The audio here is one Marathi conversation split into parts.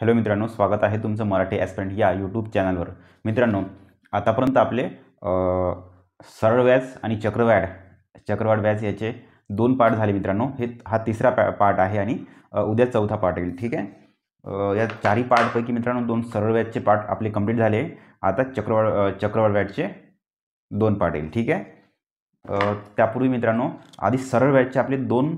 हॅलो मित्रांनो स्वागत आहे तुमचं मराठी ॲस्पेंट या यूट्यूब चॅनलवर मित्रांनो आतापर्यंत आपले सरळ व्याज आणि चक्रव्याड चक्रवाढ व्याज याचे दोन पार्ट झाले मित्रांनो हे हा तिसरा पा पार्ट आहे आणि उद्या चौथा पार्ट येईल ठीक आहे या चारही पार्टपैकी मित्रांनो दोन सरळ व्याजचे पार्ट आपले कंप्लीट झाले आता चक्रवाढ चक्रवाढ व्याजचे दोन पार्ट येईल ठीक आहे त्यापूर्वी मित्रांनो आधी सरळ व्याजचे आपले दोन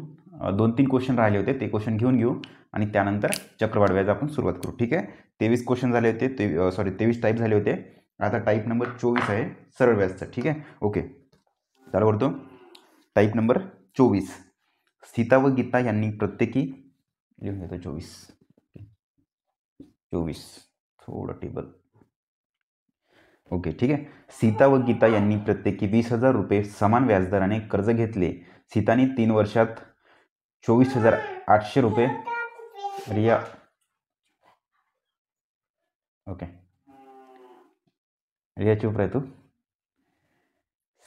दोन तीन क्वेश्चन राहिले होते ते क्वेश्चन घेऊन घेऊ आणि त्यानंतर चक्रवाढ व्याज आपण सुरुवात करू ठीक आहे तेवीस क्वेश्चन झाले होते ते सॉरी तेवीस टाईप झाले होते आता टाईप नंबर चोवीस आहे सरळ व्याजचा ठीक आहे ओके चालू करतो टाईप नंबर चोवीस सीता व गीता यांनी प्रत्येकी लिहून घेतो चोवीस चोवीस थोडं टेबल ओके ठीक आहे सीता व गीता यांनी प्रत्येकी वीस हजार रुपये समान व्याजदराने कर्ज घेतले सीताने तीन वर्षात चोवीस हजार आठशे रुपये रिया ओके रिया चुप तू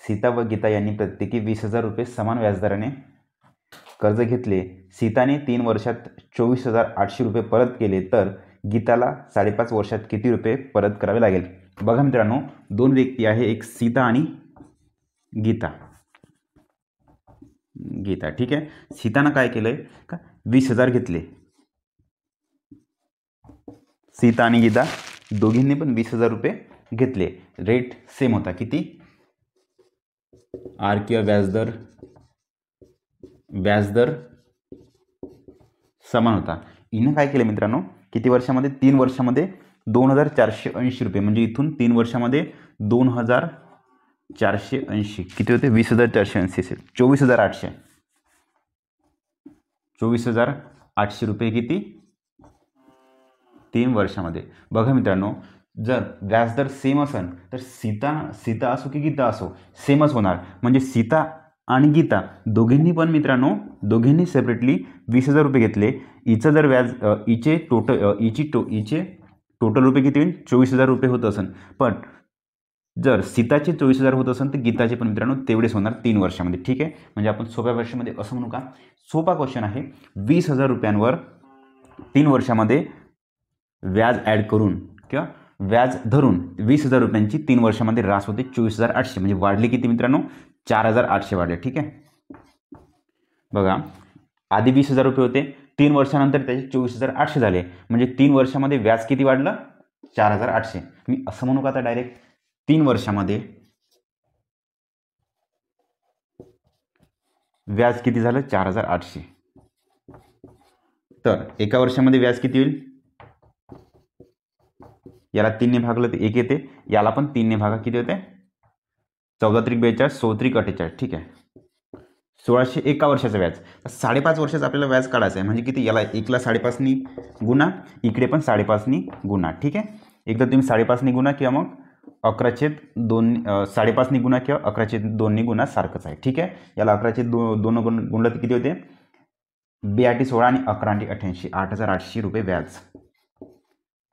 सीता व गीता यांनी प्रत्येकी वीस हजार रुपये समान व्याजदराने कर्ज घेतले सीताने तीन वर्षात चोवीस हजार आठशे रुपये परत केले तर गीताला साडेपाच वर्षात किती रुपये परत करावे लागेल बघा मित्रांनो दोन व्यक्ती आहे एक सीता आणि गीता गीता ठीक आहे सीतानं काय केलंय का वीस हजार घेतले सीता आणि गीता दोघींनी पण वीस हजार रुपये घेतले रेट सेम होता किती आर किंवा व्याजदर व्याजदर समान होता हिनं काय केलं मित्रांनो किती वर्षामध्ये तीन वर्षामध्ये दोन हजार चारशे ऐंशी रुपये म्हणजे इथून तीन वर्षामध्ये दोन हजार चारशे ऐंशी किती होते वीस हजार चारशे ऐंशी असेल चोवीस हजार आठशे चोवीस हजार आठशे रुपये किती तीन वर्षामध्ये बघा मित्रांनो जर व्याजदर सेम असेल तर सीता सीता असो की गीता असो सेमच होणार म्हणजे सीता आणि गीता दोघींनी पण मित्रांनो दोघींनी सेपरेटली वीस हजार रुपये घेतले इचं जर व्याज इचे टोटल इची टो इचे टोटल रुपये किती होईल चोवीस हजार रुपये होत असेल पण जर सीताचे चोवीस हजार होत असेल तर गीताचे पण मित्रांनो तेवढेच होणार तीन वर्षामध्ये ठीक आहे म्हणजे आपण सोप्या वर्षामध्ये असं म्हणू का सोपा क्वेश्चन आहे वीस हजार रुपयांवर तीन वर्षामध्ये व्याज ॲड करून किंवा व्याज धरून वीस हजार रुपयांची तीन वर्षामध्ये रास होते चोवीस हजार आठशे म्हणजे वाढली किती मित्रांनो चार हजार आठशे वाढले ठीक आहे बघा आधी वीस हजार रुपये होते तीन वर्षानंतर त्याचे चोवीस हजार आठशे झाले म्हणजे तीन वर्षामध्ये व्याज किती वाढलं चार हजार आठशे मी असं म्हणू का आता डायरेक्ट तीन वर्षामध्ये व्याज किती झालं चार हजार आठशे तर एका वर्षामध्ये व्याज किती होईल याला तीनने भागलं तर एक येते याला पण तीनने भागा किती होते चौदा त्रिक बेचाळीस त्रिक अठ्ठेचाळीस ठीक आहे सोळाशे एका वर्षाचं व्याज साडेपाच वर्षाचं आपल्याला व्याज काढायचं आहे म्हणजे किती याला एकला साडेपाचनी गुन्हा इकडे पण साडेपाचनी गुन्हा ठीक आहे एकदा तुम्ही साडेपाचनी गुन्हा किंवा मग अकराछेद दोन साडेपाचनी गुन्हा किंवा दोन दोन्ही गुन्हा सारखंच आहे ठीक आहे याला अकराचे दो दोन गुण गुणलं किती होते बेआटी सोळा आणि अकरा आटी अठ्ठ्याऐंशी आठ हजार आठशे रुपये व्याज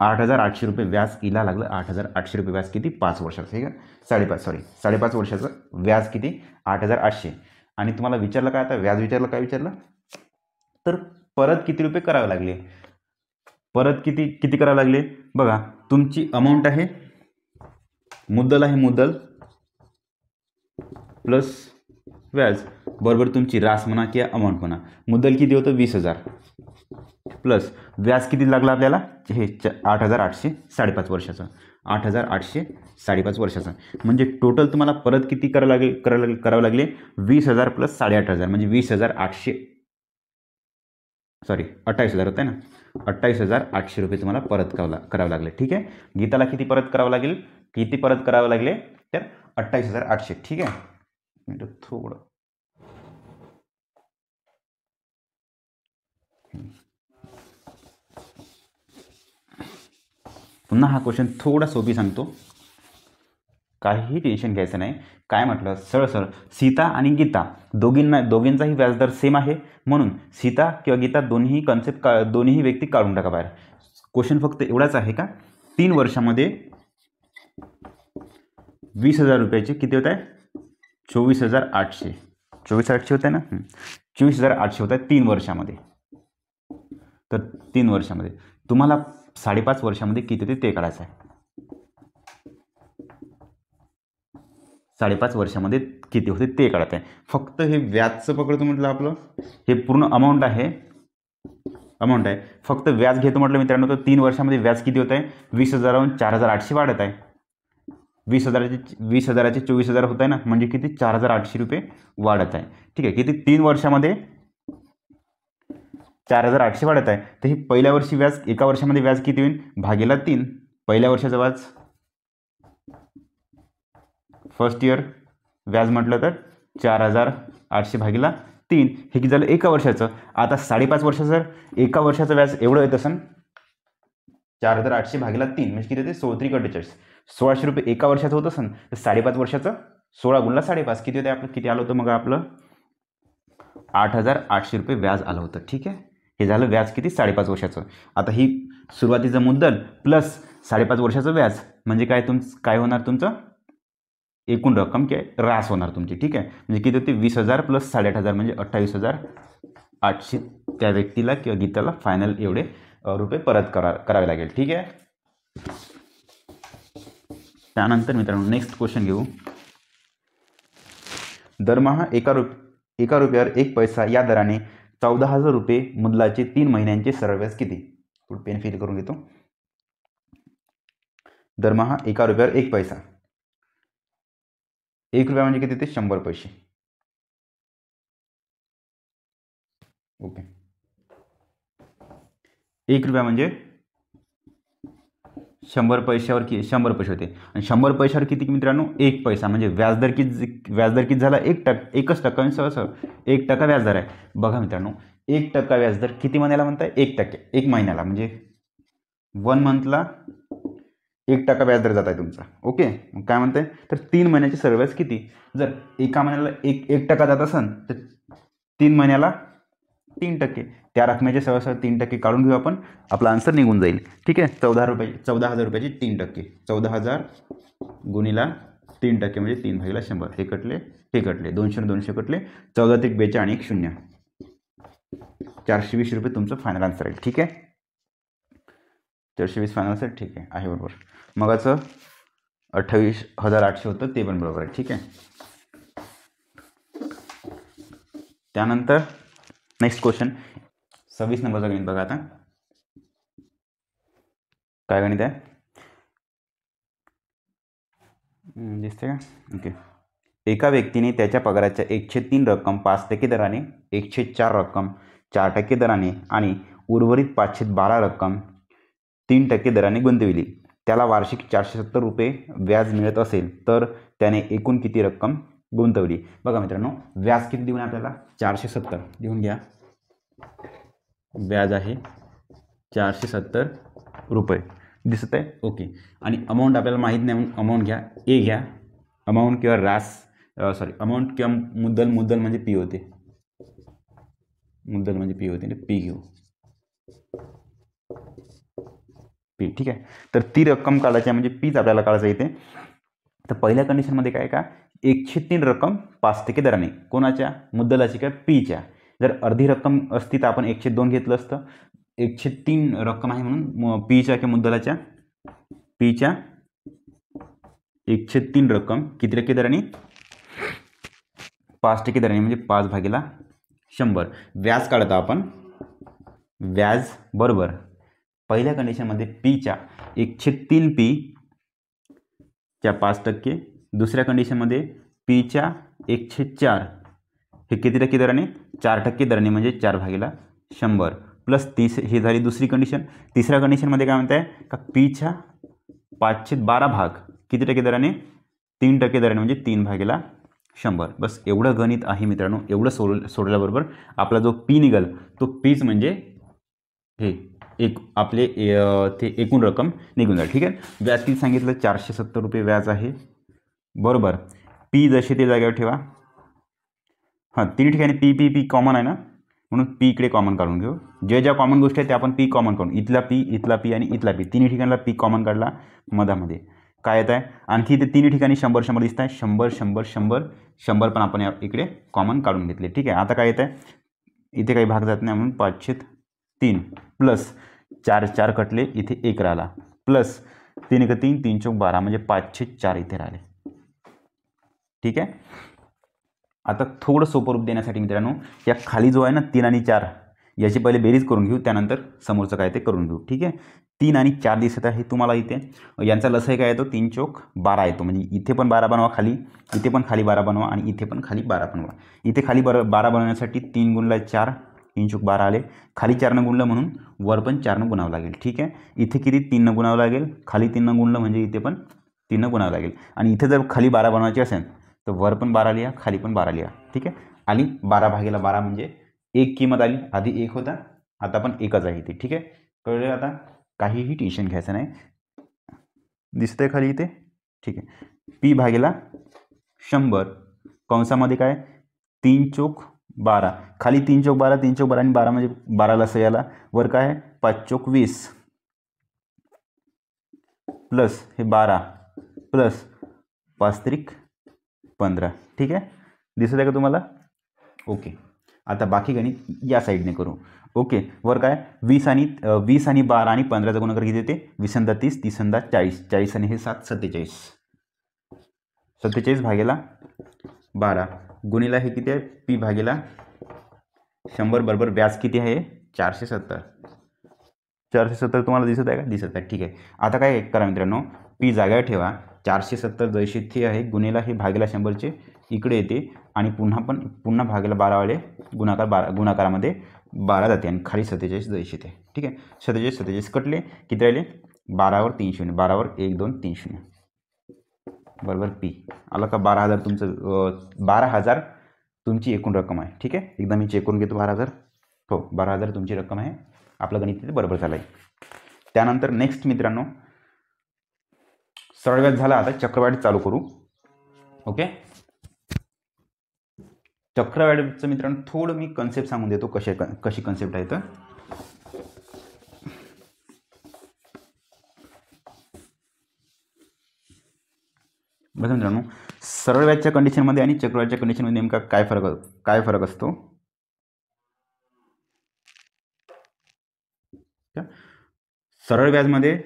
आठ हजार आठशे रुपये व्याज इला लागलं आठ हजार आठशे रुपये व्याज किती पाच वर्षाचं ठीक आहे साडेपाच सॉरी साडेपाच वर्षाचं व्याज किती आठ हजार आठशे आणि तुम्हाला विचारलं काय आता व्याज विचारलं काय विचारलं तर परत किती रुपये करावे लागले परत किती किती करावे लागले बघा तुमची अमाऊंट आहे मुद्दल आहे मुद्दल प्लस व्याज बरोबर तुमची रास म्हणा किंवा अमाऊंट म्हणा मुद्दल किती होतं वीस हजार प्लस व्याज किती लागला आपल्याला हे च आठ हजार आठशे साडेपाच वर्षाचं आठ हजार आठशे साडेपाच वर्षाचा म्हणजे टोटल तुम्हाला परत किती करावं लागेल करावं लागेल करावं लागले वीस हजार प्लस साडेआठ हजार म्हणजे वीस हजार आठशे सॉरी अठ्ठावीस हजार आहे ना अठ्ठावीस हजार आठशे रुपये तुम्हाला परत करावं करावं लागले ठीक आहे गीताला किती परत करावं लागेल किती परत करावं लागले तर अठ्ठावीस हजार आठशे ठीक आहे थोडं पुन्हा हा क्वेश्चन थोडा सोपी सांगतो काहीही टेन्शन घ्यायचं नाही काय म्हटलं सरळ सीता आणि गीता दोघींना दोघींचाही व्याजदर सेम आहे म्हणून सीता किंवा गीता दोन्ही कन्सेप्ट का दोन्हीही व्यक्ती काढून टाका बाहेर क्वेश्चन फक्त एवढाच आहे का तीन वर्षामध्ये वीस हजार रुपयाचे किती होत आहे चोवीस हजार आठशे चोवीस आठशे होत आहे ना चोवीस हजार आठशे होत आहे तीन वर्षामध्ये तर तीन वर्षामध्ये तुम्हाला साडेपाच वर्षामध्ये किती ते काढायचं आहे साडेपाच वर्षामध्ये किती होते ते काढत आहे फक्त हे व्याजचं पकडतो म्हटलं आपलं हे पूर्ण अमाऊंट आहे अमाऊंट आहे फक्त व्याज घेतो म्हटलं मित्रांनो तर तीन वर्षामध्ये व्याज किती होत आहे वीस हजाराहून चार हजार आठशे वाढत आहे वीस हजाराचे वीस हजाराचे चोवीस हजार होत आहे ना म्हणजे किती चार हजार आठशे रुपये वाढत आहे ठीक आहे किती तीन वर्षामध्ये चार हजार आठशे वाढत आहे तर ही पहिल्या वर्षी व्याज एका वर्षामध्ये व्याज किती होईल भागेला तीन पहिल्या वर्षाचं व्याज फर्स्ट इयर व्याज म्हटलं तर चार हजार आठशे भागेला तीन हे किती झालं एका वर्षाचं आता साडेपाच वर्षाचं जर एका वर्षाचं व्याज एवढं येत असेल चार हजार आठशे भागेला तीन म्हणजे किती होते सोळत्री कटेचाळीस सोळाशे रुपये एका वर्षाचं होत असेल तर साडेपाच वर्षाचं सोळा गुणला साडेपाच किती होते आपलं किती आलं होतं मग आपलं आठ हजार आठशे रुपये व्याज आलं होतं ठीक आहे हे झालं व्याज किती साडेपाच वर्षाचं आता ही सुरुवातीचं मुद्दल प्लस साडेपाच वर्षाचं व्याज म्हणजे काय तुम काय होणार तुमचं एकूण रक्कम काय रास होणार तुमची ठीक आहे म्हणजे किती होते वीस हजार प्लस साडेआठ हजार म्हणजे अठ्ठावीस हजार आठशे त्या व्यक्तीला किंवा गीताला फायनल एवढे रुपये परत करा करावे लागेल ठीक आहे त्यानंतर मित्रांनो नेक्स्ट क्वेश्चन घेऊ दरमहा एका रुप एका रुपयावर एक पैसा या दराने चौदा हजार रुपये मुदलाचे तीन महिन्यांचे सरव्याज किती पेन फिल करून घेतो दरमहा एका रुपयावर एक पैसा एक रुपया म्हणजे किती ते शंभर पैसे ओके एक रुपया म्हणजे शंभर पैशावर की शंभर पैसे होते आणि शंभर पैशावर किती मित्रांनो एक पैसा म्हणजे व्याजदर किती व्याजदर किती झाला एक टक् एकच टक्का म्हणजे सहज एक टक्का व्याजदर आहे बघा मित्रांनो एक टक्का व्याजदर किती महिन्याला म्हणताय एक टक्के एक महिन्याला म्हणजे वन मंथला एक टक्का व्याजदर जात आहे तुमचा ओके मग काय म्हणताय तर तीन महिन्याची सर्व्हिस किती जर एका महिन्याला एक एक टक्का जात असेल तर तीन महिन्याला तीन टक्के त्या रकमेचे सहसा तीन टक्के काढून घेऊ आपण आपला आन्सर निघून जाईल ठीक आहे चौदा रुपये चौदा हजार रुपयाचे तीन टक्के चौदा हजार गुणीला तीन टक्के म्हणजे तीन भागीला शंभर हे कटले हे कटले दोनशे दोनशे कटले चौदा ते बेचा आणि एक शून्य चारशे वीस रुपये तुमचं फायनल आन्सर आहे ठीक आहे चारशे वीस फायनल आन्सर ठीक आहे आहे बरोबर असं अठ्ठावीस हजार आठशे होतं ते पण बरोबर आहे ठीक आहे त्यानंतर नेक्स्ट क्वेश्चन सव्वीस नंबर गणित बघा आता काय गणित आहे दिसते का ओके एका व्यक्तीने त्याच्या पगाराच्या एकशे तीन रक्कम पाच टक्के दराने एकशे चार रक्कम चार टक्के दराने आणि उर्वरित पाचशे बारा रक्कम तीन टक्के दराने गुंतविली त्याला वार्षिक चारशे सत्तर रुपये व्याज मिळत असेल तर त्याने एकूण किती रक्कम गुंतवली बघा मित्रांनो व्याज किती देऊन आपल्याला चारशे सत्तर देऊन घ्या व्याज आहे चारशे सत्तर रुपये दिसत आहे ओके आणि अमाऊंट आपल्याला माहीत नाही म्हणून अमाऊंट घ्या ए घ्या अमाऊंट किंवा रास सॉरी अमाऊंट किंवा मुद्दल मुद्दल म्हणजे पी होते मुद्दल म्हणजे पी होते पी घेऊ पी ठीक आहे तर ती रक्कम काढायची म्हणजे पीच आपल्याला काढायचं इथे तर पहिल्या कंडिशनमध्ये काय का एकशे तीन रक्कम पाच टक्के दराने कोणाच्या मुद्दलाची काय पीच्या जर अर्धी रक्कम असती तर आपण एकशे दोन घेतलं असतं एकशे तीन रक्कम आहे म्हणून पीच्या किंवा मुद्दलाच्या पीच्या एकशे तीन रक्कम किती टक्के दराने पाच टक्के दराने म्हणजे पाच भागेला शंभर व्याज काढतो आपण व्याज बरोबर पहिल्या कंडिशनमध्ये पीच्या एकशे तीन पी च्या पाच टक्के दुसऱ्या कंडिशनमध्ये पीच्या एकशे चार हे किती टक्के दराने चार टक्के दराने म्हणजे चार भागेला शंभर प्लस तीस हे झाली दुसरी कंडिशन तिसऱ्या कंडिशनमध्ये काय म्हणत आहे का पीच्या पाचशे बारा भाग किती टक्के दराने तीन टक्के दराने म्हणजे तीन भागेला शंभर बस एवढं गणित आहे मित्रांनो एवढं सोड सोडल्याबरोबर आपला जो पी निघाल तो पीच म्हणजे हे एक आपले ए ते एकूण रक्कम निघून जाईल ठीक आहे व्याज किती सांगितलं चारशे सत्तर रुपये व्याज आहे बरोबर पी जसे ते जागेवर ठेवा हां तीन ठिकाणी पी पी पी कॉमन आहे ना म्हणून पी इकडे कॉमन काढून घेऊ ज्या ज्या कॉमन गोष्टी आहेत त्या आपण पी कॉमन काढून इथला पी इथला पी आणि इथला पी तिन्ही ठिकाणला पी कॉमन काढला मधामध्ये काय येत आहे आणखी इथे तिन्ही ठिकाणी शंभर शंभर दिसत आहे शंभर शंभर शंभर शंभर पण आपण इकडे कॉमन काढून घेतले ठीक आहे आता काय येत आहे इथे काही भाग जात नाही म्हणून पाचशेत तीन प्लस चार चार कटले इथे एक राहिला प्लस तीन एक तीन तीन चौक बारा म्हणजे पाचशे चार इथे राहिले ठीक आहे आता थोडं सोपं रूप देण्यासाठी मित्रांनो या खाली जो आहे ना तीन आणि चार याची पहिले बेरीज करून घेऊ त्यानंतर समोरचं काय ते करून घेऊ ठीक आहे तीन आणि चार दिसत आहे तुम्हाला इथे यांचा लसय काय येतो तीन चौक बारा येतो म्हणजे इथे पण बारा बनवा खाली इथे पण खाली बारा बनवा आणि इथे पण खाली बारा बनवा इथे खाली बरं बारा बनवण्यासाठी तीन गुणला चार तीन चौक बारा आले खाली चारनं गुणलं म्हणून वर पण चारनं गुणावं लागेल ठीक आहे इथे किती न गुणावं लागेल खाली तीननं गुणलं म्हणजे इथे पण तीननं गुणावं लागेल आणि इथे जर खाली बारा बनवायची असेल तर वर पण बारा लिहा खाली पण बारा लिहा ठीक आहे आणि बारा भागेला बारा म्हणजे एक किंमत आली आधी एक होता आता पण एकच आहे इथे ठीक आहे कळलं आता काहीही टेन्शन घ्यायचं नाही दिसतंय खाली इथे ठीक आहे पी भागेला शंभर कंसामध्ये काय तीन चोक बारा खाली तीन चौक बारा तीन चौक बारा आणि बारा म्हणजे बाराला सह्याला वर काय आहे पाच चौक वीस प्लस हे बारा प्लस पाच त्रिक पंधरा ठीक आहे दिसत आहे का तुम्हाला ओके आता बाकी गणित या साईडने करू ओके वर काय वीस आणि वीस आणि बारा आणि पंधराचा गुणाकार किती येते विसंदा तीस तीसंदा चाळीस चाळीस आणि हे सात सत्तेचाळीस सत्तेचाळीस भागेला बारा गुणिला हे किती आहे पी भागीला शंभर बरोबर व्याज किती आहे चारशे सत्तर चारशे सत्तर तुम्हाला दिसत आहे का दिसत आहे ठीक आहे आता काय करा मित्रांनो पी जागा ठेवा चारशे सत्तर जैसे थे आहे गुन्हेला हे भागेला शंभरचे इकडे येते आणि पुन्हा पण पुन्हा भागेला बारा गुणाकार बारा गुणाकारामध्ये बारा जाते आणि खाली सत्तेचाळीस जैसे ते ठीक आहे सत्तेचाळीस सत्तेचाळीस कटले किती राहिले बारावर तीन शून्य बारावर एक दोन तीन शून्य बरोबर पी आलं का बारा हजार तुमचं बारा हजार तुमची एकूण रक्कम आहे ठीक आहे एकदा मी चेक करून घेतो बारा हजार हो बारा हजार तुमची रक्कम आहे आपलं गणित तिथे बरोबर झालं आहे त्यानंतर नेक्स्ट मित्रांनो सरळ व्याज झाला आता चक्रवाढ चालू करू ओके चक्रवाढचं मित्रांनो थोडं मी कन्सेप्ट सांगून देतो कसे कशी कन्सेप्ट आहे तर बघा मित्रांनो सरळ व्याजच्या कंडिशनमध्ये आणि कंडिशन कंडिशनमध्ये नेमका काय फरक काय फरक असतो सरळ मध्ये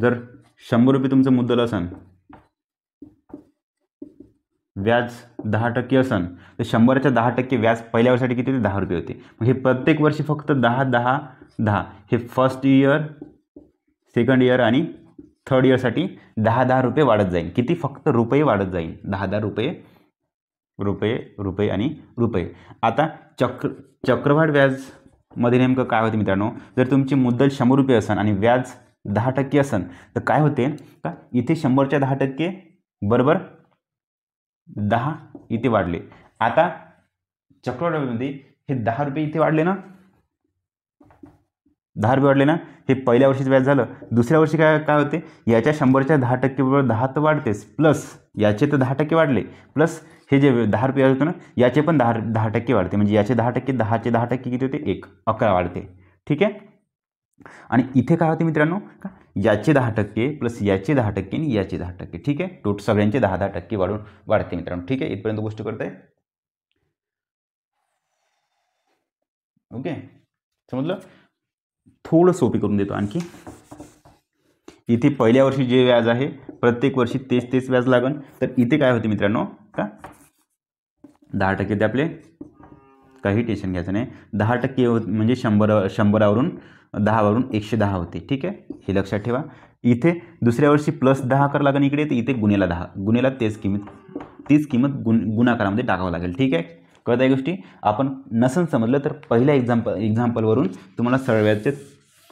जर शंभर रुपये तुमचं मुद्दल असन व्याज दहा टक्के असन तर शंभरच्या दहा टक्के व्याज पहिल्या वर्षासाठी किती ते दहा रुपये होते मग हे प्रत्येक वर्षी फक्त दहा दहा दहा हे फर्स्ट इयर सेकंड इयर आणि थर्ड इयरसाठी दहा दहा रुपये वाढत जाईल किती फक्त रुपये वाढत जाईल दहा दहा रुपये रुपये रुपये आणि रुपये आता चक्र चक्रवाढ व्याजमध्ये नेमकं काय होते मित्रांनो जर तुमची मुद्दल शंभर रुपये असेल आणि व्याज दहा टक्के असेल तर काय होते का इथे शंभरच्या दहा टक्के बरोबर दहा इथे वाढले आता चक्रवाढ व्याजमध्ये हे दहा रुपये इथे वाढले ना दहा रुपये वाढले ना हे पहिल्या वर्षीचं व्याज झालं दुसऱ्या वर्षी काय काय होते याच्या शंभरच्या दहा टक्के बरोबर दहा तर वाढतेच प्लस याचे तर दहा टक्के वाढले प्लस हे जे दहा रुपये होतं ना याचे पण दहा दहा टक्के वाढते म्हणजे याचे दहा टक्के दहाचे दहा टक्के किती होते एक अकरा वाढते ठीक आहे आणि इथे काय होते मित्रांनो का याचे दहा टक्के प्लस याचे दहा टक्के आणि याचे दहा टक्के ठीक आहे टोट सगळ्यांचे दहा दहा टक्के वाढून वाढते मित्रांनो ठीक आहे इथपर्यंत गोष्ट करते ओके समजलं थोडं सोपी करून देतो आणखी इथे पहिल्या वर्षी जे व्याज आहे प्रत्येक वर्षी तेच तेच व्याज लागन तर इथे काय होते मित्रांनो का दहा टक्के ते आपले काही टेन्शन घ्यायचं नाही दहा टक्के म्हणजे शंभर शंभरावरून दहावरून एकशे दहा होते ठीक आहे हे लक्षात ठेवा इथे दुसऱ्या वर्षी प्लस दहा करावं लागेल इकडे तर इथे गुन्ह्याला दहा गुन्ह्याला तेच किंमत तीच किंमत गुण गुणाकारामध्ये टाकावं लागेल ठीक आहे कळत आहे गोष्टी आपण नसन समजलं तर पहिल्या एक्झाम्पल एक्झाम्पलवरून तुम्हाला सळव्याचे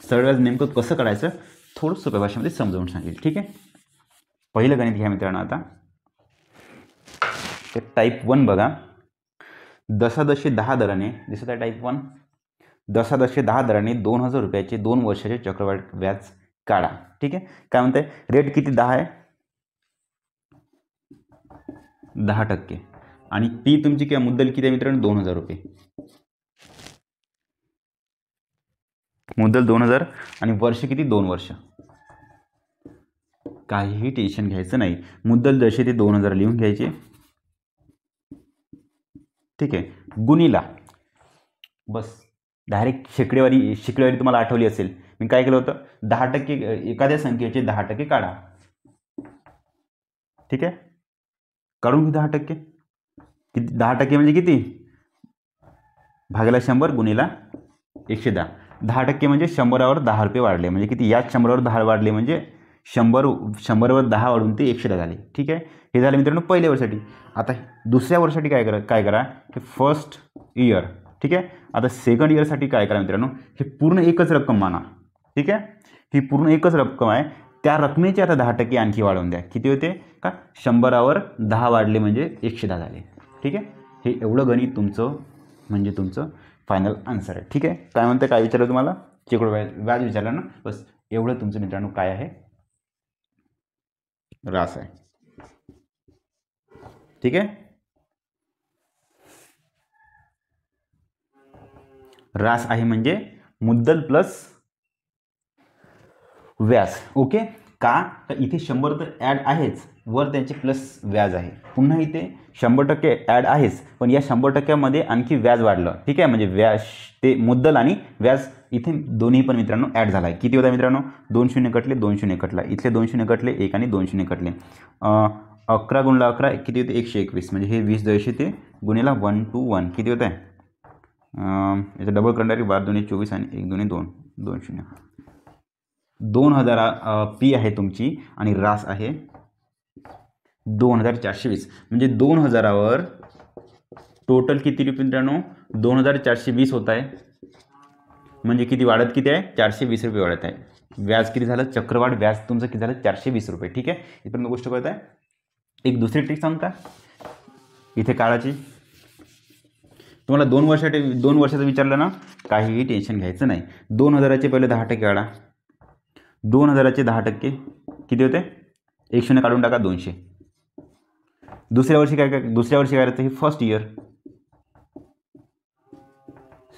सरव्याज नेमकं कसं करायचं थोडं सोप्या भाषेमध्ये समजावून सांगेल ठीक आहे पहिलं गणित घ्या मित्रांनो आता ते टाईप वन बघा दशादशे दहा दराने दिसत आहे टाईप वन दशादशे दहा दराने दोन हजार रुपयाचे दोन वर्षाचे चक्रवाढ व्याज काढा ठीक आहे काय म्हणते रेट किती दहा आहे दहा टक्के आणि ती तुमची किंवा मुद्दल किती आहे मित्रांनो दोन हजार रुपये मुद्दल दोन हजार आणि वर्ष किती दोन वर्ष काहीही टेन्शन घ्यायचं नाही मुद्दल जसे ते दोन हजार लिहून घ्यायचे ठीक आहे गुनीला बस डायरेक्ट शेकडेवारी शेकडेवारी तुम्हाला आठवली असेल मी काय केलं होतं दहा टक्के एखाद्या संख्येचे दहा टक्के काढा ठीक आहे काढून घे दहा टक्के किती दहा टक्के म्हणजे किती भागायला शंभर गुणीला एकशे दहा दहा टक्के म्हणजे शंभरावर दहा रुपये वाढले म्हणजे किती याच शंभरावर दहा वाढले म्हणजे शंभर शंभरवर दहा वाढून ते एकशे दहा झाले ठीक आहे हे झालं मित्रांनो पहिल्या वर्षासाठी आता दुसऱ्या वर्षासाठी काय करा काय करा हे फर्स्ट इयर ठीक आहे आता सेकंड इयरसाठी काय करा मित्रांनो हे पूर्ण एकच रक्कम माना ठीक आहे ही पूर्ण एकच रक्कम आहे त्या रकमेची आता दहा टक्के आणखी वाढवून द्या किती होते का शंभरावर दहा वाढले म्हणजे एकशे दहा झाले ठीक आहे हे एवढं गणित तुमचं म्हणजे तुमचं फायनल आन्सर आहे ठीक आहे काय म्हणते काय विचारलं तुम्हाला चिकड व्याज व्याज विचारलं ना बस एवढं तुमचं मित्रांनो काय आहे रास आहे ठीक आहे रास आहे म्हणजे मुद्दल प्लस व्यास ओके का तर इथे शंभर तर ॲड आहेच वर त्यांचे प्लस व्याज आहे पुन्हा इथे शंभर टक्के ॲड आहेच पण या शंभर टक्क्यामध्ये आणखी व्याज वाढलं ठीक आहे म्हणजे व्याज ते मुद्दल आणि व्याज इथे दोन्ही पण मित्रांनो ॲड झाला आहे किती होता मित्रांनो दोन शून्य कटले दोन शून्य कटला इथले दोन शून्य कटले एक आणि दोन शून्य कटले अकरा गुणला अकरा किती होते एकशे एकवीस म्हणजे हे वीस दोनशे ते गुणेला वन टू वन किती होत आहे याचं डबल करणारी बार दोन्ही चोवीस आणि एक दोन्ही दोन दोन शून्य दोन हजार पी आहे तुमची आणि रास आहे दोन हजार चारशे वीस म्हणजे दोन हजारावर टोटल किती रुपये मित्रांनो दोन हजार चारशे वीस होत आहे म्हणजे किती वाढत किती आहे चारशे वीस रुपये वाढत आहे व्याज किती झालं चक्रवाढ व्याज तुमचं किती झालं चारशे वीस रुपये ठीक आहे इथपर्यंत गोष्ट करत आहे एक दुसरी ट्रिक सांगता इथे काळाची तुम्हाला दोन वर्षासाठी दोन वर्षाचं विचारलं ना काहीही टेन्शन घ्यायचं नाही दोन हजाराचे पहिले दहा टक्के काढा दोन हजाराचे दहा टक्के किती होते एक शून्य काढून टाका दोनशे दुसऱ्या वर्षी काय काय दुसऱ्या वर्षी काय राहतं हे फर्स्ट इयर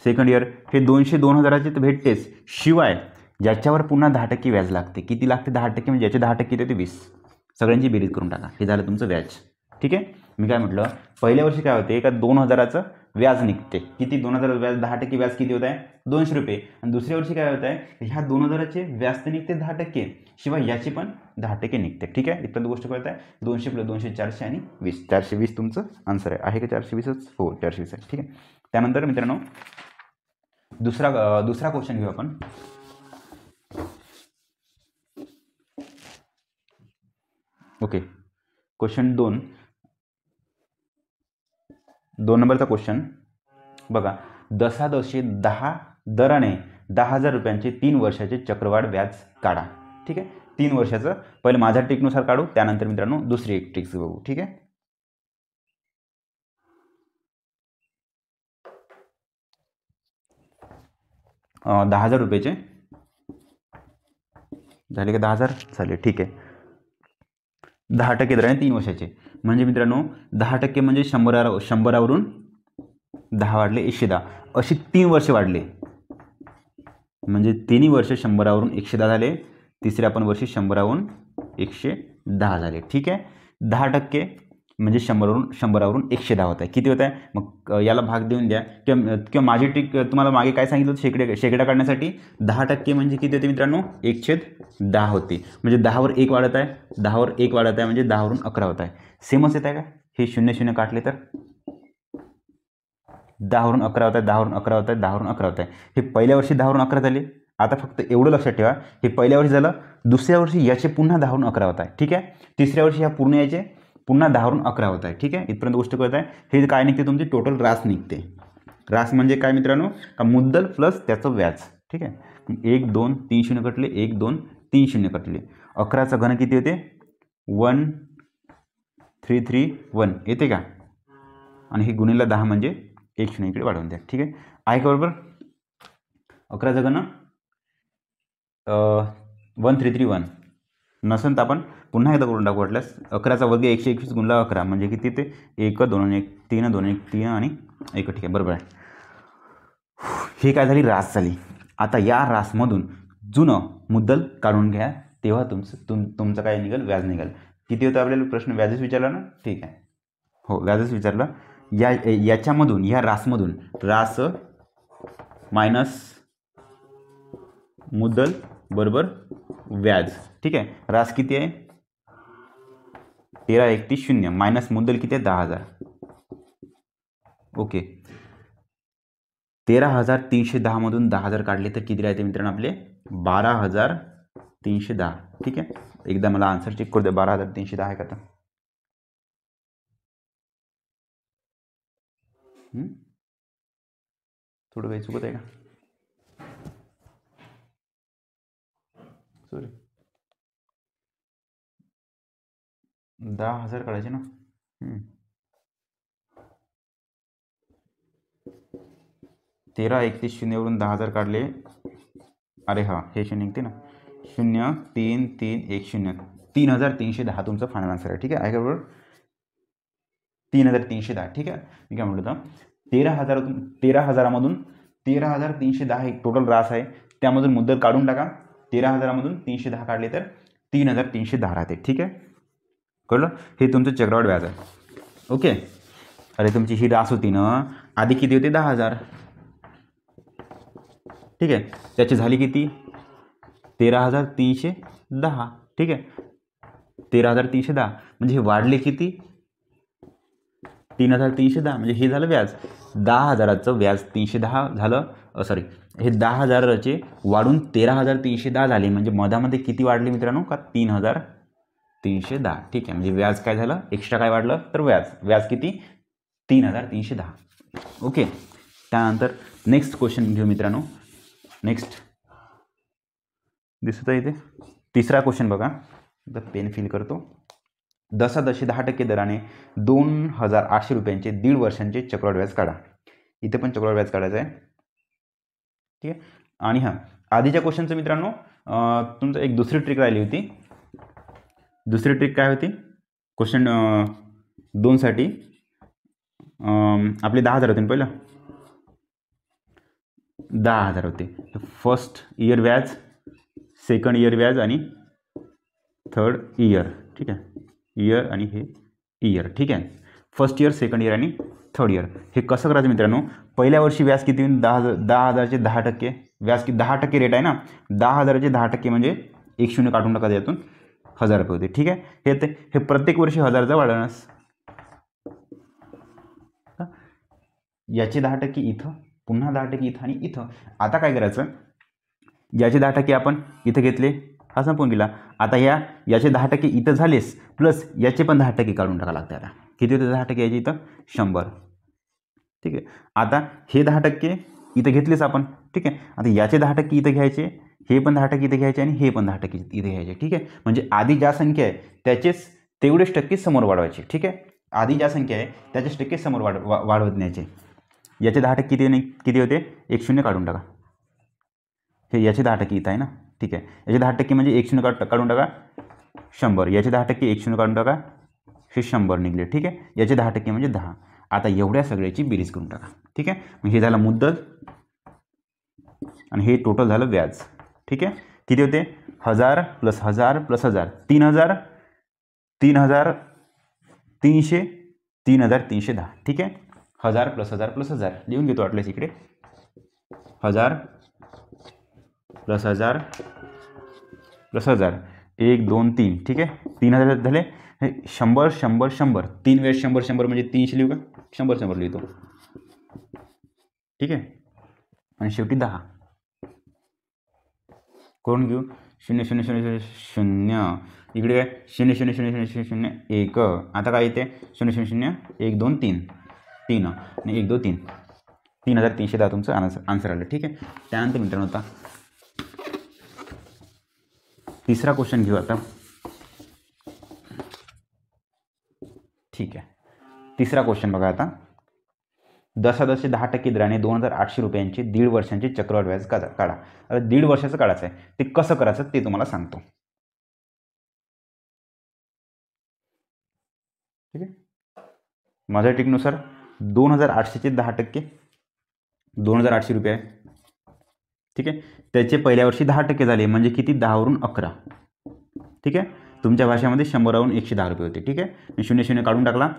सेकंड इयर हे दोनशे दोन हजाराचे तर भेटतेच शिवाय ज्याच्यावर पुन्हा दहा टक्के व्याज लागते किती लागते दहा टक्के म्हणजे ज्याचे दहा टक्के ते वीस सगळ्यांची बेरीज करून टाका हे झालं तुमचं व्याज ठीक आहे मी काय म्हटलं पहिल्या वर्षी काय होते एका दोन हजाराचं व्याज निघते किती दोन हजार व्याज दहा टक्के व्याज किती होत आहे दोनशे रुपये आणि दुसऱ्या वर्षी काय होत आहे ह्या दोन हजाराचे व्याज तर निघते दहा टक्के शिवाय याची पण दहा टक्के निघते ठीक आहे इतपर्यंत गोष्ट कळत आहे दोनशे प्लस दोनशे चारशे आणि वीस चारशे वीस तुमचं आन्सर आहे आहे का चारशे वीसच हो चारशे वीस आहे ठीक आहे त्यानंतर मित्रांनो दुसरा दुसरा क्वेश्चन घेऊ आपण ओके क्वेश्चन दोन दोन नंबरचा क्वेश्चन बघा दसादशे दहा दराने दहा हजार रुपयांचे तीन वर्षाचे चक्रवाढ व्याज काढा ठीक आहे तीन वर्षाचं पहिले माझ्या ट्रिकनुसार काढू त्यानंतर मित्रांनो दुसरी एक ट्रिक्स बघू ठीक आहे दहा हजार रुपयाचे झाले का दहा हजार झाले ठीक आहे दहा टक्के दराने तीन वर्षाचे म्हणजे मित्रांनो दहा टक्के म्हणजे शंभरा शंभरावरून दहा वाढले एकशे दहा अशी तीन वर्षे वाढले म्हणजे तिन्ही वर्ष शंभरावरून एकशे दहा झाले तिसऱ्या पण वर्षी शंभरावरून एकशे दहा झाले ठीक आहे दहा टक्के म्हणजे शंभरावरून शंभरावरून एकशे दहा होत आहे किती होत आहे मग याला भाग देऊन द्या किंवा किंवा माझी टिक तुम्हाला मागे काय सांगितलं होतं शेकडे शेकडा काढण्यासाठी दहा टक्के म्हणजे किती होते मित्रांनो एकशे दहा होते म्हणजे दहावर एक वाढत आहे दहावर एक वाढत आहे म्हणजे दहावरून अकरा होत आहे सेमच येत आहे का हे शून्य शून्य काढले तर दहावरून अकरा होत आहे दहावरून अकरा होत आहे दहावरून अकरा होत आहे हे पहिल्या वर्षी दहावरून अकरा झाले आता फक्त एवढं लक्षात ठेवा हे पहिल्या वर्षी झालं दुसऱ्या वर्षी याचे पुन्हा दहावरून अकरा होत आहे ठीक आहे तिसऱ्या वर्षी ह्या पूर्ण याचे पुन्हा दहावरून अकरा होत आहे ठीक आहे इथपर्यंत गोष्ट करत आहे हे काय निघते तुमची टोटल रास निघते रास म्हणजे काय मित्रांनो का मुद्दल प्लस त्याचं व्याज ठीक आहे एक दोन तीन शून्य कटले एक दोन तीन शून्य कटले अकराचं घन किती होते वन थ्री थ्री वन येते का आणि हे गुणीला दहा म्हणजे एक शून्य इकडे वाढवून द्या ठीक आहे आहे का बरोबर अकरा जागा ना वन थ्री थ्री वन नसेल तर आपण पुन्हा एकदा करून टाकू वाटल्यास अकराचा वर्ग एकशे एकवीस गुणला अकरा म्हणजे किती ते एक दोन एक तीन दोन एक तीन आणि एक ठीक आहे बरोबर आहे हे काय झाली रास झाली आता या रासमधून जुनं मुद्दल काढून घ्या तेव्हा तुमचं तुम तुमचं काय निघेल व्याज निघेल किती होतं आपल्याला प्रश्न व्याजच विचारला ना ठीक आहे हो व्याजच विचारला या याच्यामधून या रासमधून रास मायनस मुद्दल बरोबर व्याज ठीक आहे रास किती आहे तेरा एकतीस शून्य मायनस मुद्दल किती आहे दहा हजार ओके तेरा हजार तीनशे दहामधून दहा हजार काढले तर किती राहते मित्रांनो आपले बारा हजार तीनशे दहा ठीक आहे एकदा मला आन्सर चेक करू द्या बारा हजार तीनशे दहा आहे का थोडं काही चुकत आहे का सॉरी दहा हजार काढायचे ना तेरा एकतीस शून्यवरून दहा हजार काढले अरे हा हे शून्य निघते ना शून्य तीन तीन एक शून्य तीन हजार तीनशे दहा तुमचा फायनल आन्सर आहे ठीक आहे बरोबर तीन हजार तीनशे दहा ठीक आहे मी काय म्हणलो होतं तेरा हजारातून तेरा हजारामधून तेरा हजार तीनशे दहा एक टोटल रास आहे त्यामधून मुद्दल काढून टाका तेरा हजारामधून तीनशे दहा काढले तर तीन हजार तीनशे दहा राहते ठीक आहे कळलं हे तुमचं चक्रवाढ व्याज आहे ओके अरे तुमची ही रास होती ना आधी किती होते दहा हजार ठीक आहे त्याची झाली किती तेरा हजार तीनशे दहा ठीक आहे तेरा हजार तीनशे दहा म्हणजे हे वाढले किती तीन हजार तीनशे दहा म्हणजे हे झालं व्याज दहा हजाराचं व्याज तीनशे दहा झालं सॉरी हे दहा हजाराचे वाढून तेरा हजार तीनशे दहा झाले म्हणजे मधामध्ये किती वाढले मित्रांनो का तीन हजार तीनशे दहा ठीक आहे म्हणजे व्याज काय झालं एक्स्ट्रा काय वाढलं तर व्याज व्याज किती तीन हजार तीनशे दहा ओके त्यानंतर नेक्स्ट क्वेश्चन घेऊ मित्रांनो नेक्स्ट दिसत आहे इथे तिसरा क्वेश्चन बघा पेन फील करतो दसादशे दहा टक्के दराने दोन हजार आठशे रुपयांचे दीड वर्षांचे चक्रवाढ व्याज काढा इथे पण चक्रवाढ व्याज काढायचं आहे ठीक आहे आणि हां आधीच्या क्वेश्चनचं मित्रांनो तुमचं एक दुसरी ट्रिक राहिली होती दुसरी ट्रिक काय होती क्वेश्चन दोनसाठी आपले दहा हजार होते पहिलं दहा हजार होते फर्स्ट इयर व्याज सेकंड इयर व्याज आणि थर्ड इयर ठीक आहे इयर आणि हे इयर ठीक आहे फर्स्ट इयर सेकंड इयर आणि थर्ड इयर हे कसं करायचं मित्रांनो पहिल्या वर्षी व्याज किती दहा हजार दहा हजारचे दहा टक्के व्याज किती दहा टक्के रेट आहे ना दहा हजाराचे दहा टक्के म्हणजे एक शून्य काढून टाका यातून हजार रुपये होते ठीक आहे हे हे प्रत्येक वर्षी हजारचा वाढवण्यास याचे दहा टक्के इथं पुन्हा दहा टक्के इथं आणि इथं आता काय करायचं याचे दहा टक्के आपण इथं घेतले हा संपून गेला आता या याचे दहा टक्के इथं झालेस प्लस याचे पण दहा टक्के काढून टाका लागते आता किती होते दहा टक्के याचे इथं शंभर ठीक आहे आता हे दहा टक्के इथं घेतलेच आपण ठीक आहे आता याचे दहा टक्के इथं घ्यायचे हे पण दहा टक्के इथं घ्यायचे आणि हे पण दहा टक्के इथं घ्यायचे ठीक आहे म्हणजे आधी ज्या संख्या आहे त्याचेच तेवढेच टक्के समोर वाढवायचे ठीक आहे आधी ज्या संख्या आहे त्याचेच टक्के समोर वाढ वाढवत न्यायचे याचे दहा टक्के किती किती होते एक शून्य काढून टाका हे याचे दहा टक्के इथं आहे ना ठीक आहे याचे दहा टक्के म्हणजे एक शून्य काढून टाका शंभर याचे दहा टक्के एक शून्य काढून टाका हे शंभर निघले ठीक आहे याचे दहा टक्के म्हणजे दहा आता एवढ्या सगळ्याची बिरीज करून टाका ठीक आहे मग हे झालं मुद्दल आणि हे टोटल झालं व्याज ठीक आहे किती होते हजार प्लस हजार प्लस हजार तीन हजार तीन हजार तीनशे तीन हजार तीनशे दहा ठीक आहे हजार प्लस हजार प्लस हजार लिहून घेतो वाटलंच इकडे हजार प्लस हजार प्लस हजार एक दोन तीन ठीक आहे तीन हजार झाले हे शंभर शंभर शंभर तीन वेळेस शंभर शंभर म्हणजे तीनशे लिहू का शंभर शंभर लिहितो ठीक आहे आणि शेवटी दहा करून घेऊ शून्य शून्य शून्य शून्य शून्य इकडे शून्य शून्य शून्य शून्य शून्य शून्य एक आता काय येते शून्य शून्य शून्य एक दोन तीन तीन आणि एक दोन तीन तीन हजार तीनशे दहा तुमचं आन्सर आन्सर आलं ठीक आहे त्यानंतर मित्रांनो आता तिसरा क्वेश्चन घेऊ आता ठीक आहे तिसरा क्वेश्चन बघा आता दशादशे दहा टक्के दराने दोन हजार आठशे रुपयांचे दीड वर्षांचे चक्रवाढ व्याज काढा काढा आता दीड वर्षाचं काढायचं आहे ते कसं करायचं ते तुम्हाला सांगतो ठीक आहे माझ्या टिकनुसार दोन हजार आठशेचे दहा टक्के दोन हजार आठशे रुपये ठीक आहे त्याचे पहिल्या वर्षी दहा टक्के झाले म्हणजे किती दहावरून अकरा ठीक आहे तुमच्या भाषेमध्ये शंभरावरून एकशे दहा रुपये होते ठीक आहे मी शून्य शून्य काढून टाकला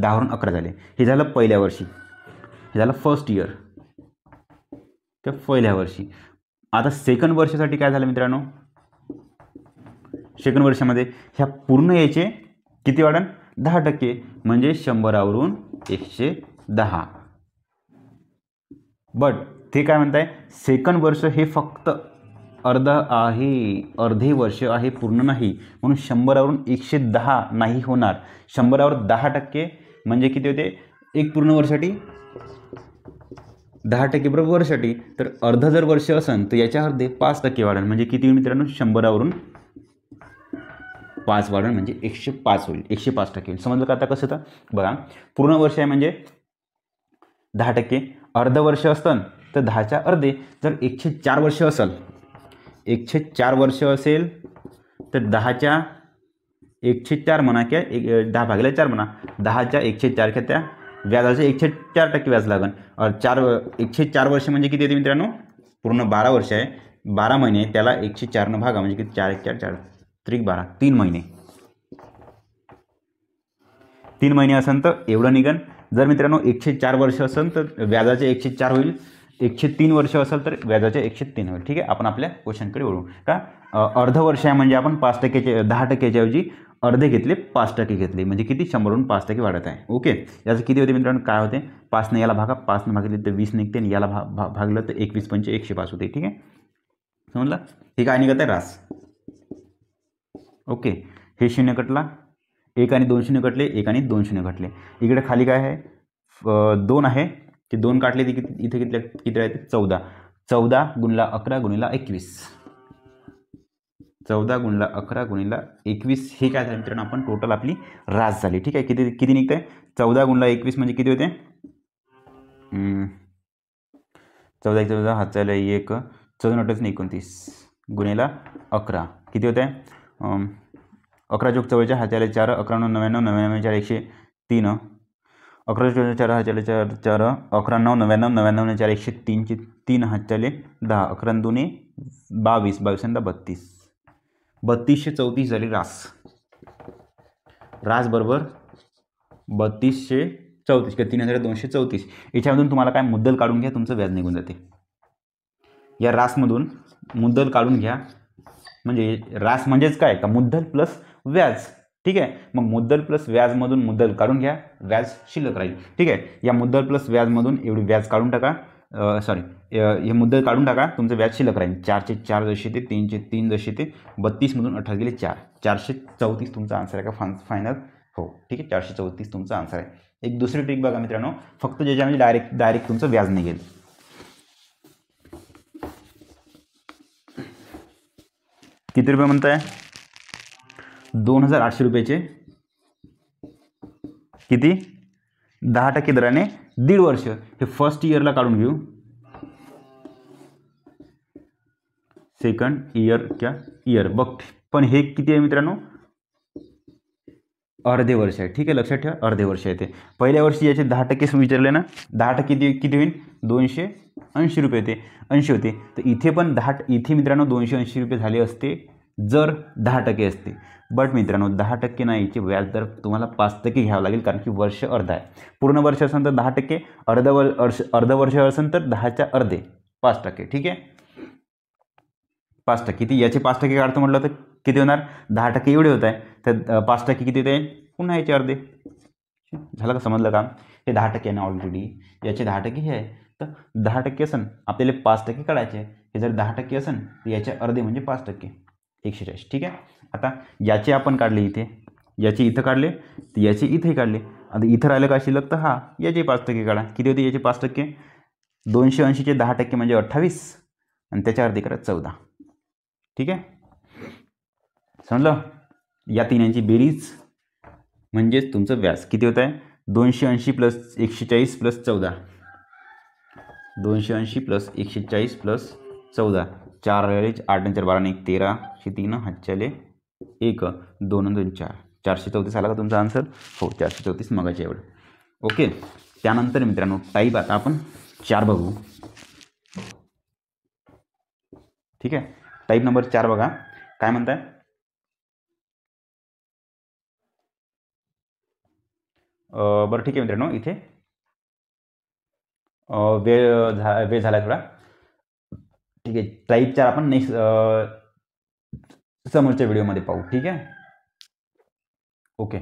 दहावरून अकरा झाले हे झालं पहिल्या वर्षी हे झालं फर्स्ट इयर त्या पहिल्या वर्षी आता सेकंड वर्षासाठी काय झालं मित्रांनो सेकंड वर्षामध्ये ह्या पूर्ण याचे किती वाढन दहा टक्के म्हणजे शंभरावरून एकशे दहा बट ते काय म्हणत आहे सेकंड वर्ष हे फक्त अर्ध आहे अर्धे वर्ष आहे पूर्ण नाही म्हणून शंभरावरून एकशे दहा नाही होणार शंभरावर दहा टक्के म्हणजे किती होते एक पूर्ण वर्षासाठी दहा टक्के बरोबर वर्षासाठी तर अर्ध जर वर्ष असेल तर याच्या अर्धे पाच टक्के वाढेल म्हणजे किती होईल मित्रांनो शंभरावरून पाच वाढेल म्हणजे एकशे पाच होईल एकशे पाच टक्के होईल समजलं का आता कसं तर बघा पूर्ण वर्ष आहे म्हणजे दहा टक्के अर्ध वर्ष असतं तर दहाच्या अर्धे जर एकशे चार वर्ष असेल एकशे चार वर्ष असेल तर दहाच्या एकशे चार म्हणा किंवा एक दहा भागल्या चार म्हणा दहाच्या एकशे चार किंवा त्या व्याजाचे एकशे चार टक्के व्याज लागेल चार एकशे चार वर्ष म्हणजे किती येते मित्रांनो पूर्ण बारा वर्ष आहे बारा महिने त्याला एकशे चारनं भागा म्हणजे किती चार एक चार चार त्रिक बारा तीन महिने तीन महिने असेल तर एवढं निघन जर मित्रांनो एकशे चार वर्ष असेल तर व्याजाचे एकशे चार होईल एकशे तीन वर्ष असेल तर व्याजाचे एकशे तीन होईल ठीक आहे आपण आपल्या क्वेश्चनकडे वळू का अर्ध वर्ष आहे म्हणजे आपण पाच टक्क्याचे दहा टक्क्याच्याऐवजी अर्धे घेतले पाच टक्के घेतले म्हणजे किती शंभरहून पाच टक्के वाढत आहे ओके याचं किती होते मित्रांनो काय होते पाचने याला भागा पाचने भागितले तर वीस निघते आणि याला भा भागलं तर एकवीस पंच एकशे पाच होते ठीक आहे समजलं हे काय निघत आहे रास ओके हे शून्य कटला एक आणि दोन शून्य कटले एक आणि दोन शून्य घटले इकडे खाली काय आहे दोन आहे ते दोन काटले ते किती इथे किती किती राहते चौदा चौदा गुणला अकरा गुणिला एकवीस चौदा गुणला अकरा गुणिला एकवीस हे काय झालं मित्रांनो आपण टोटल आपली रास झाली ठीक आहे किती किती आहे चौदा गुणला एकवीस म्हणजे किती होते चौदा एक चौदा हाताला एक चौदा अठ्ठावीस एकोणतीस गुन्हेला अकरा किती होत आहे अकरा चौक चौवेच्या हाताला चार अकरा नऊ नव्याण्णव नव्याण्णव चार एकशे तीन अकरा चोवीस चार हजार चार चार अकरा नऊ नव्याण्णव नव्याण्णव चार एकशे तीनशे तीन हा चाले दहा अकरा दोन बावीस बावीस आणि बत्तीस बत्तीसशे चौतीस झाली रास रास बरोबर बत्तीसशे चौतीस किंवा तीन हजार दोनशे चौतीस याच्यामधून तुम्हाला काय मुद्दल काढून घ्या तुमचं व्याज निघून जाते या रासमधून मुद्दल काढून घ्या म्हणजे रास म्हणजेच काय का मुद्दल प्लस व्याज ठीक आहे मग मुद्दल प्लस व्याजमधून मुद्दल काढून घ्या व्याज शिल्लक राहील ठीक आहे या मुद्दल प्लस व्याजमधून एवढी व्याज काढून टाका सॉरी हे मुद्दल काढून टाका तुमचं व्याज शिल्लक राहील चारशे चार जसे ते तीनशे तीन जसे ते बत्तीसमधून अठरा गेले चार चारशे चौतीस तुमचा आन्सर आहे का फान फायनल हो ठीक आहे चारशे चौतीस तुमचा आन्सर आहे एक दुसरी ट्रिक बघा मित्रांनो फक्त ज्याच्यामध्ये डायरेक्ट डायरेक्ट तुमचं व्याज निघेल किती रुपये म्हणताय दोन हजार आठशे रुपयाचे किती दहा टक्के दराने दीड वर्ष हे फर्स्ट इयरला काढून घेऊ सेकंड इयर क्या इयर बघ पण हे किती आहे मित्रांनो अर्धे वर्ष आहे ठीक आहे लक्षात ठेवा अर्धे वर्ष आहे ते पहिल्या वर्षी याचे दहा टक्केच विचारले ना दहा टक्के किती होईल दोनशे ऐंशी रुपये ते ऐंशी होते तर इथे पण दहा इथे मित्रांनो दोनशे ऐंशी रुपये झाले असते जर दहा टक्के असते बट मित्रांनो दहा टक्के नाहीचे व्याजदर तुम्हाला पाच टक्के घ्यावं लागेल कारण की वर्ष अर्धा आहे पूर्ण वर्ष असेल तर दहा टक्के अर्ध वर्ष अर्ध वर्ष असेल तर दहाच्या अर्धे पाच टक्के ठीक आहे पाच टक्के किती याचे पाच टक्के काढतो म्हटलं तर किती होणार दहा टक्के एवढे होत आहे तर पाच टक्के किती होते पुन्हा याचे अर्धे झालं का समजलं का हे दहा टक्के आहे ना ऑलरेडी याचे दहा टक्के हे आहे तर दहा टक्के असन आपल्याला पाच टक्के काढायचे हे जर दहा टक्के असन तर याचे अर्धे म्हणजे पाच टक्के एकशे चाळीस ठीक आहे आता याचे आपण काढले इथे याचे इथं काढले तर याचे इथेही काढले आता इथं राहिलं का शिल्लक तर हा याचे पाच टक्के काढा किती होते याचे पाच टक्के दोनशे ऐंशीचे दहा टक्के म्हणजे अठ्ठावीस आणि त्याच्यावरती करा चौदा ठीक आहे समजलं या तिन्यांची बेरीज म्हणजेच तुमचं व्याज किती होत आहे दोनशे ऐंशी प्लस एकशे चाळीस प्लस चौदा दोनशे ऐंशी प्लस एकशे चाळीस प्लस चौदा चार वेळेस आठ चार बाराने एक तेरा तीन हातच्याले एक दोन दोन चार चारशे चौतीस आला का तुमचा आन्सर हो चारशे चौतीस मगाच्या एवढं ओके त्यानंतर मित्रांनो टाईप आता आपण चार बघू ठीक आहे टाईप नंबर चार बघा काय म्हणताय बरं ठीक आहे मित्रांनो इथे वेळ झा वेळ झाला थोडा ठीक आहे टाईप चार आपण नेक्स्ट समोरच्या व्हिडिओमध्ये पाहू ठीक आहे ओके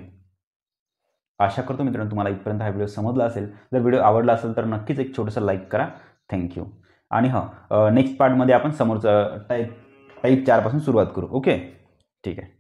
आशा करतो मित्रांनो तुम्हाला इथपर्यंत हा व्हिडिओ समजला असेल जर व्हिडिओ आवडला असेल तर नक्कीच एक छोटंसं लाईक करा थँक्यू आणि हं नेक्स्ट पार्टमध्ये आपण समोरचं टाईप टाईप चारपासून सुरुवात करू ओके ठीक आहे